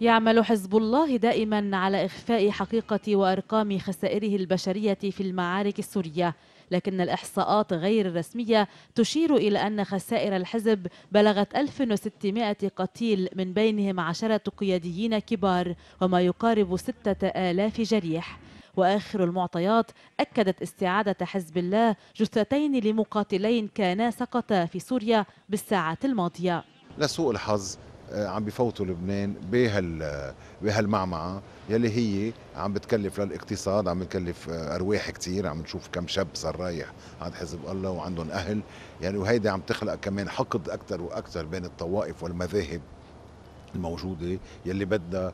يعمل حزب الله دائما على إخفاء حقيقة وأرقام خسائره البشرية في المعارك السورية لكن الإحصاءات غير الرسمية تشير إلى أن خسائر الحزب بلغت 1600 قتيل من بينهم عشرة قياديين كبار وما يقارب 6000 جريح وآخر المعطيات أكدت استعادة حزب الله جثتين لمقاتلين كانا سقطا في سوريا بالساعات الماضية لسوء الحظ آه، عم بفوتوا لبنان بهال بهالمعمعه يلي هي عم بتكلف للاقتصاد عم بتكلف آه، ارواح كثير عم نشوف كم شاب صار رايح عند حزب الله وعندهم اهل يعني وهيدي عم تخلق كمان حقد اكثر واكثر بين الطوائف والمذاهب الموجوده يلي بدها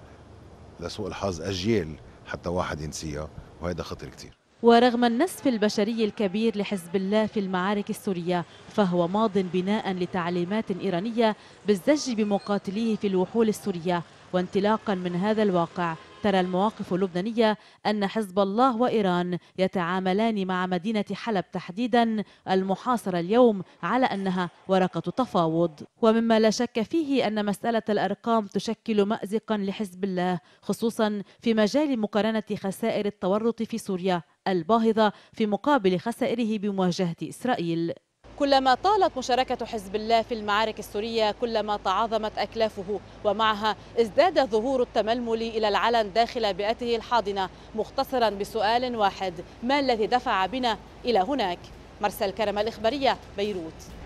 لسوء الحظ اجيال حتى واحد ينسيها وهذا خطر كثير ورغم النسف البشري الكبير لحزب الله في المعارك السورية فهو ماض بناء لتعليمات إيرانية بالزج بمقاتليه في الوحول السورية وانطلاقا من هذا الواقع ترى المواقف اللبنانية أن حزب الله وإيران يتعاملان مع مدينة حلب تحديدا المحاصرة اليوم على أنها ورقة تفاوض ومما لا شك فيه أن مسألة الأرقام تشكل مأزقا لحزب الله خصوصا في مجال مقارنة خسائر التورط في سوريا الباهظة في مقابل خسائره بمواجهة إسرائيل كلما طالت مشاركة حزب الله في المعارك السورية كلما تعاظمت أكلافه ومعها ازداد ظهور التململ إلى العلن داخل بيئته الحاضنة مختصرا بسؤال واحد ما الذي دفع بنا إلى هناك؟ مرسل كرم الإخبارية بيروت